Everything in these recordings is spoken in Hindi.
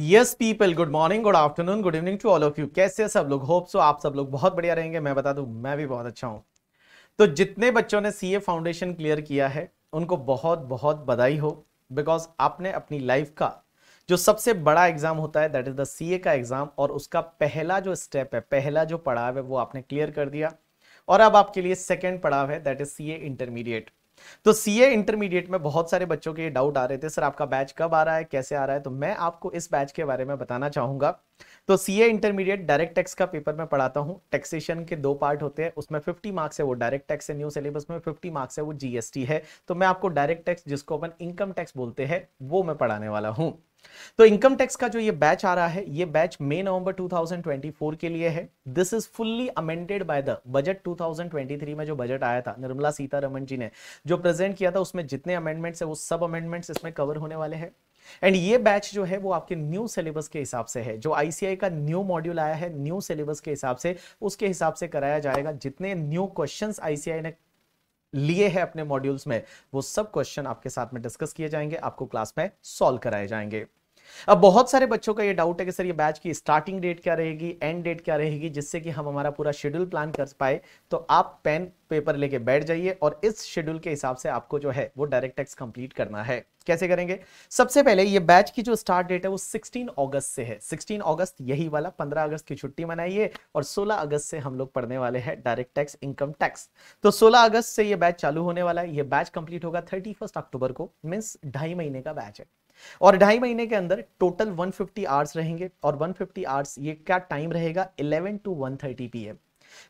yes people good morning good afternoon good evening to all of you कैसे सब लोग होप सो आप सब लोग बहुत बढ़िया रहेंगे मैं बता दूं मैं भी बहुत अच्छा हूं तो जितने बच्चों ने सीए फाउंडेशन क्लियर किया है उनको बहुत बहुत बधाई हो बिकॉज आपने अपनी लाइफ का जो सबसे बड़ा एग्जाम होता है दैट इज द सीए का एग्जाम और उसका पहला जो स्टेप है पहला जो पड़ाव है वो आपने क्लियर कर दिया और अब आपके लिए सेकेंड पड़ाव है दैट इज सीए इंटरमीडिएट तो सीए इंटरमीडिएट में बहुत सारे बच्चों के डाउट आ रहे थे सर आपका बैच कब आ रहा है कैसे आ रहा है तो मैं आपको इस बैच के बारे में बताना चाहूंगा तो सीए इंटरमीडिएट डायरेक्ट टैक्स का पेपर मैं पढ़ाता हूँ टैक्सेशन के दो पार्ट होते हैं उसमें फिफ्टी मार्क्स है वो डायरेक्ट टैक्स है न्यू सिलेबस में फिफ्टी मार्क्स है वो जीएसटी है तो मैं आपको डायरेक्ट टैक्स जिसको अपन इनकम टैक्स बोलते हैं वो मैं पढ़ाने वाला हूँ तो इनकम टैक्स का जो ये बैच आ रहा है ये बैच मई नवंबर 2024 के लिए है this is fully amended by the budget 2023 में जो बजट आया था निर्मला सीतारमन जी ने जो प्रेजेंट किया था उसमें जितने अमेंडमेंट्स है वो सब अमेंडमेंट्स इसमें कवर होने वाले हैं एंड ये बैच जो है वो आपके न्यू सिलेबस के हिसाब से है जो आईसीआई का न्यू मॉड्यूल आया है न्यू सिलेबस के हिसाब से उसके हिसाब से कराया जाएगा जितने न्यू क्वेश्चंस आईसीआई ने लिए हैं अपने मॉड्यूल्स में वो सब क्वेश्चन आपके साथ में डिस्कस किए जाएंगे आपको क्लास में सॉल्व कराए जाएंगे अब बहुत सारे बच्चों का ये डाउट है कि सर ये बैच की स्टार्टिंग डेट क्या रहेगी एंड डेट क्या रहेगी जिससे कि हम हमारा पूरा शेड्यूल प्लान कर पाए तो आप पेन पेपर लेके बैठ जाइए और इस शेड्यूल के हिसाब से आपको जो है वो डायरेक्ट टैक्स कंप्लीट करना है कैसे करेंगे सबसे पहले ये बैच की जो स्टार्ट डेट है वो 16 अगस्त से है 16 अगस्त यही वाला 15 अगस्त की छुट्टी मनाइए और 16 अगस्त से हम लोग पढ़ने वाले हैं डायरेक्ट टैक्स इनकम टैक्स तो 16 अगस्त से ये बैच चालू होने वाला है ये बैच कंप्लीट होगा थर्टी अक्टूबर को मीन्स ढाई महीने का बैच है और ढाई महीने के अंदर टोटल 150 फिफ्टी आवर्स रहेंगे और 150 फिफ्टी आवर्स ये क्या टाइम रहेगा 11 to 1:30 thirty P M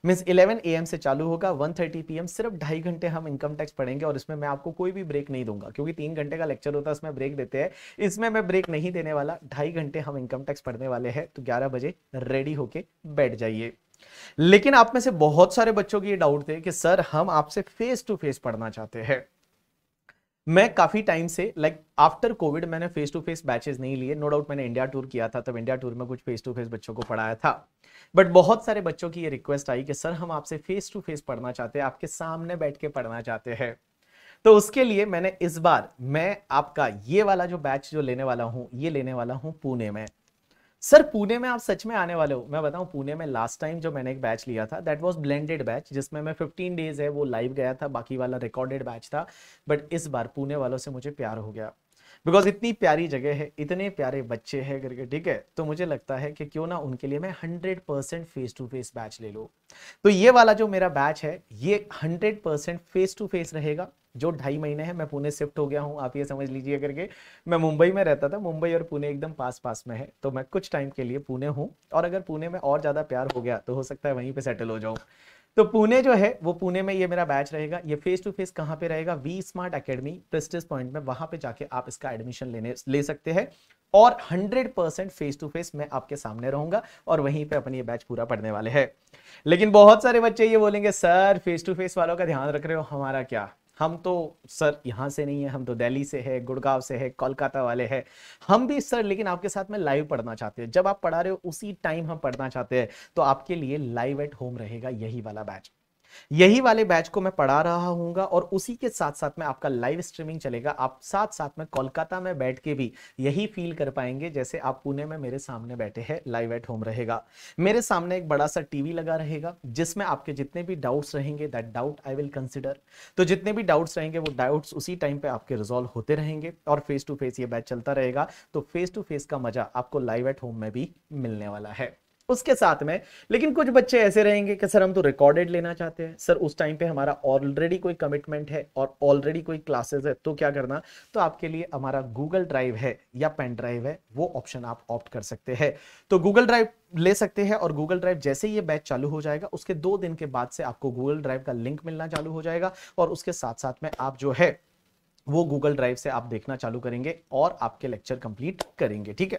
means eleven A से चालू होगा 1:30 थर्टी पी एम सिर्फ ढाई घंटे हम इनकम टैक्स पढ़ेंगे और इसमें मैं आपको कोई भी ब्रेक नहीं दूंगा क्योंकि तीन घंटे का लेक्चर होता है उसमें ब्रेक देते हैं इसमें मैं ब्रेक नहीं देने वाला ढाई घंटे हम इनकम टैक्स पढ़ने वाले हैं तो ग्यारह बजे रेडी होके बैठ जाइए लेकिन आप में से बहुत सारे बच्चों के ये डाउट थे कि सर हम आपसे फेस टू फेस पढ़ना चाहते हैं मैं काफ़ी टाइम से लाइक आफ्टर कोविड मैंने फेस टू फेस बैचेस नहीं लिए नो डाउट मैंने इंडिया टूर किया था तब इंडिया टूर में कुछ फेस टू फेस बच्चों को पढ़ाया था बट बहुत सारे बच्चों की ये रिक्वेस्ट आई कि सर हम आपसे फेस टू फेस पढ़ना चाहते हैं आपके सामने बैठ के पढ़ना चाहते हैं तो उसके लिए मैंने इस बार मैं आपका ये वाला जो बैच जो लेने वाला हूँ ये लेने वाला हूँ पुणे में सर पुणे में आप सच में आने वाले हो मैं बताऊं पुणे में लास्ट टाइम जो मैंने एक बैच लिया था दैट वाज ब्लेंडेड बैच जिसमें मैं 15 डेज है वो लाइव गया था बाकी वाला रिकॉर्डेड बैच था बट इस बार पुणे वालों से मुझे प्यार हो गया बिकॉज इतनी प्यारी जगह है इतने प्यारे बच्चे हैं करके ठीक है तो मुझे लगता है कि क्यों ना उनके लिए मैं hundred percent face to face batch ले लूँ तो ये वाला जो मेरा बैच है ये hundred percent face to face रहेगा जो ढाई महीने है मैं पुणे शिफ्ट हो गया हूँ आप ये समझ लीजिए करके मैं मुंबई में रहता था मुंबई और पुणे एकदम पास पास में है तो मैं कुछ टाइम के लिए पुणे हूँ और अगर पुणे में और ज़्यादा प्यार हो गया तो हो सकता है वहीं पर सेटल हो जाऊँ तो पुणे जो है वो पुणे में ये मेरा बैच रहेगा ये फेस टू फेस कहाँ पे रहेगा V smart academy prestige point में वहां पे जाके आप इसका एडमिशन लेने ले सकते हैं और 100 परसेंट फेस टू फेस मैं आपके सामने रहूंगा और वहीं पे अपनी ये बैच पूरा पढ़ने वाले हैं लेकिन बहुत सारे बच्चे ये बोलेंगे सर फेस टू फेस वालों का ध्यान रख रहे हो हमारा क्या हम तो सर यहाँ से नहीं है हम तो दिल्ली से है गुड़गांव से है कोलकाता वाले हैं हम भी सर लेकिन आपके साथ में लाइव पढ़ना चाहते हैं जब आप पढ़ा रहे हो उसी टाइम हम पढ़ना चाहते हैं तो आपके लिए लाइव एट होम रहेगा यही वाला बैच यही वाले बैच को मैं पढ़ा रहा हूँ और उसी के साथ साथ में आपका लाइव स्ट्रीमिंग चलेगा आप साथ साथ में कोलकाता में बैठ के भी यही फील कर पाएंगे जैसे आप पुणे में मेरे सामने बैठे हैं लाइव एट होम रहेगा मेरे सामने एक बड़ा सा टीवी लगा रहेगा जिसमें आपके जितने भी डाउट्स रहेंगे that doubt I will consider तो जितने भी डाउट्स रहेंगे वो डाउट्स उसी टाइम पे आपके रिजोल्व होते रहेंगे और फेस टू फेस ये बैच चलता रहेगा तो फेस टू फेस का मजा आपको लाइव एट होम में भी मिलने वाला है उसके साथ में लेकिन कुछ बच्चे ऐसे रहेंगे कि सर हम तो रिकॉर्डेड लेना चाहते हैं सर उस टाइम पे हमारा ऑलरेडी कोई कमिटमेंट है और ऑलरेडी कोई क्लासेस है तो क्या करना तो आपके लिए हमारा गूगल ड्राइव है या पेन ड्राइव है वो ऑप्शन आप ऑप्ट कर सकते हैं तो गूगल ड्राइव ले सकते हैं और गूगल ड्राइव जैसे ये बैच चालू हो जाएगा उसके दो दिन के बाद से आपको गूगल ड्राइव का लिंक मिलना चालू हो जाएगा और उसके साथ साथ में आप जो है वो गूगल ड्राइव से आप देखना चालू करेंगे और आपके लेक्चर कंप्लीट करेंगे ठीक है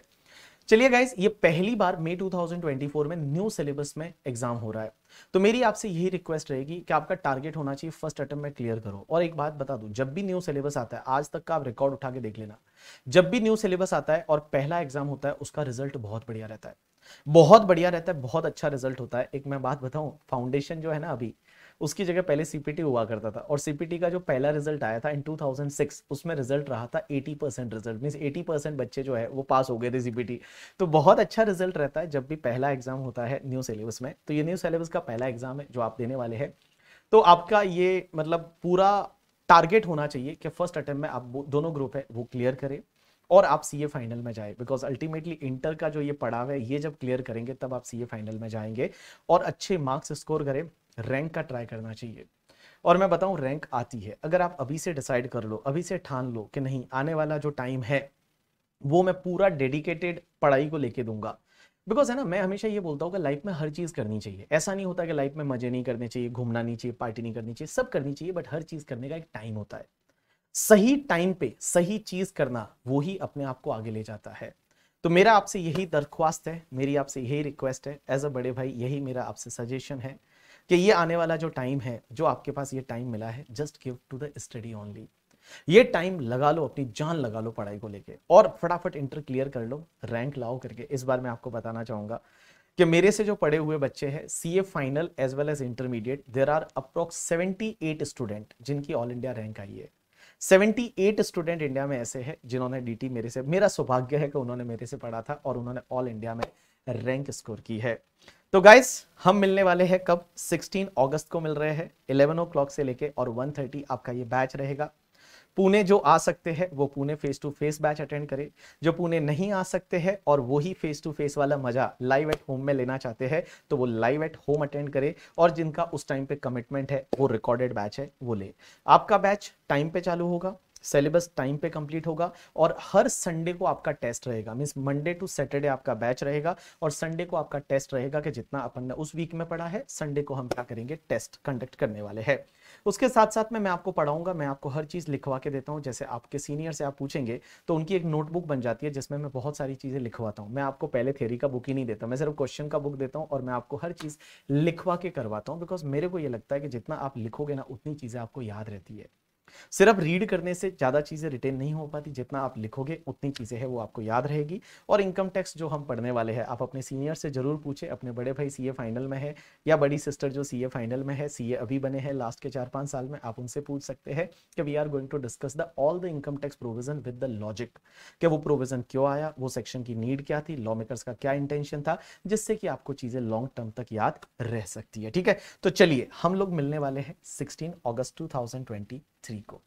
चलिए गाइज ये पहली बार मई 2024 में न्यू सिलेबस में एग्जाम हो रहा है तो मेरी आपसे यही रिक्वेस्ट रहेगी कि आपका टारगेट होना चाहिए फर्स्ट अटेम्प्ट में क्लियर करो और एक बात बता दूं जब भी न्यू सिलेबस आता है आज तक का आप रिकॉर्ड उठा के देख लेना जब भी न्यू सिलेबस आता है और पहला एग्जाम होता है उसका रिजल्ट बहुत बढ़िया रहता है बहुत बढ़िया रहता है बहुत अच्छा रिजल्ट होता है एक मैं बात बताऊं फाउंडेशन जो है ना अभी उसकी जगह पहले सीपीटी हुआ करता था और सीपीटी का जो पहला रिजल्ट आया था इन 2006 उसमें रिजल्ट रहा था 80 परसेंट रिजल्ट मीन्स 80 परसेंट बच्चे जो है वो पास हो गए थे सीपीटी तो बहुत अच्छा रिजल्ट रहता है जब भी पहला एग्जाम होता है न्यू सिलेबस में तो ये न्यू सिलेबस का पहला एग्जाम है जो आप देने वाले हैं तो आपका ये मतलब पूरा टारगेट होना चाहिए कि फर्स्ट अटेम्प्ट में आप दोनों ग्रुप है वो क्लियर करें और आप सीए फाइनल में जाए बिकॉज अल्टीमेटली इंटर का जो ये पड़ाव है ये जब क्लियर करेंगे तब आप सीए फाइनल में जाएंगे और अच्छे मार्क्स स्कोर करें रैंक का ट्राई करना चाहिए और मैं बताऊं रैंक आती है अगर आप अभी से डिसाइड कर लो अभी से ठान लो कि नहीं आने वाला जो टाइम है वो मैं पूरा डेडिकेटेड पढ़ाई को लेके दूंगा बिकॉज है ना मैं हमेशा ये बोलता हूँ कि लाइफ में हर चीज़ करनी चाहिए ऐसा नहीं होता कि लाइफ में मजे नहीं करने चाहिए घूमना नहीं चाहिए पार्टी नहीं करनी चाहिए सब करनी चाहिए बट हर चीज़ करने का एक टाइम होता है सही टाइम पे सही चीज़ करना वो ही अपने आप को आगे ले जाता है तो मेरा आपसे यही दरख्वास्त है मेरी आपसे यही रिक्वेस्ट है एज अ बड़े भाई यही मेरा आपसे सजेशन है कि ये आने वाला जो टाइम है जो आपके पास ये टाइम मिला है just give to the study only ये टाइम लगा लो अपनी जान लगा लो पढ़ाई को लेके और फटाफट इंटर क्लियर कर लो रैंक लाओ करके इस बार मैं आपको बताना चाहूंगा कि मेरे से जो पढ़े हुए बच्चे हैं C A final as well as intermediate there are approx seventy eight student जिनकी ऑल इंडिया रैंक आई है 78 स्टूडेंट इंडिया में ऐसे हैं जिन्होंने डीटी मेरे से मेरा सौभाग्य है कि उन्होंने मेरे से पढ़ा था और उन्होंने ऑल इंडिया में रैंक स्कोर की है तो गाइस हम मिलने वाले हैं कब 16 अगस्त को मिल रहे हैं 11 ओ क्लॉक से लेके और 1:30 आपका ये बैच रहेगा पुणे जो आ सकते हैं वो Pune face to face batch attend करें जो पुणे नहीं आ सकते हैं और वही फेस टू फेस वाला मजा लाइव एट होम में लेना चाहते हैं तो वो लाइव एट होम अटेंड करें और जिनका उस टाइम पे कमिटमेंट है वो रिकॉर्डेड बैच है वो ले आपका बैच टाइम पे चालू होगा सिलेबस टाइम पे कंप्लीट होगा और हर संडे को आपका टेस्ट रहेगा मीन्स मंडे टू सैटरडे आपका बैच रहेगा और संडे को आपका टेस्ट रहेगा कि जितना अपन ने उस वीक में पढ़ा है संडे को हम क्या करेंगे टेस्ट कंडक्ट करने वाले हैं उसके साथ साथ में मैं आपको पढ़ाऊंगा मैं आपको हर चीज़ लिखवा के देता हूँ जैसे आपके सीनियर से आप पूछेंगे तो उनकी एक नोटबुक बन जाती है जिसमें मैं बहुत सारी चीज़ें लिखवाता हूँ मैं आपको पहले थेरी का बुक ही नहीं देता मैं सिर्फ क्वेश्चन का बुक देता हूँ और मैं आपको हर चीज़ लिखवा के करवाता हूँ बिकॉज मेरे को ये लगता है कि जितना आप लिखोगे ना उतनी चीज़ें आपको याद रहती है सिर्फ रीड करने से ज़्यादा चीज़ें रिटेन नहीं हो पाती जितना आप लिखोगे उतनी चीज़ें हैं वो आपको याद रहेगी और इनकम टैक्स जो हम पढ़ने वाले हैं आप अपने सीनियर से ज़रूर पूछे अपने बड़े भाई सीए फाइनल में है या बड़ी सिस्टर जो सीए फाइनल में है सीए अभी बने हैं लास्ट के चार पांच साल में आप उनसे पूछ सकते हैं कि we are going to discuss the all the income tax provision with the logic कि वो प्रोविजन क्यों आया वो सेक्शन की नीड क्या थी लॉ मेकर्स का क्या इंटेंशन था जिससे कि आपको चीज़ें लॉन्ग टर्म तक याद रह सकती है ठीक है तो चलिए हम लोग मिलने वाले हैं सिक्सटीन अगस्त टू rico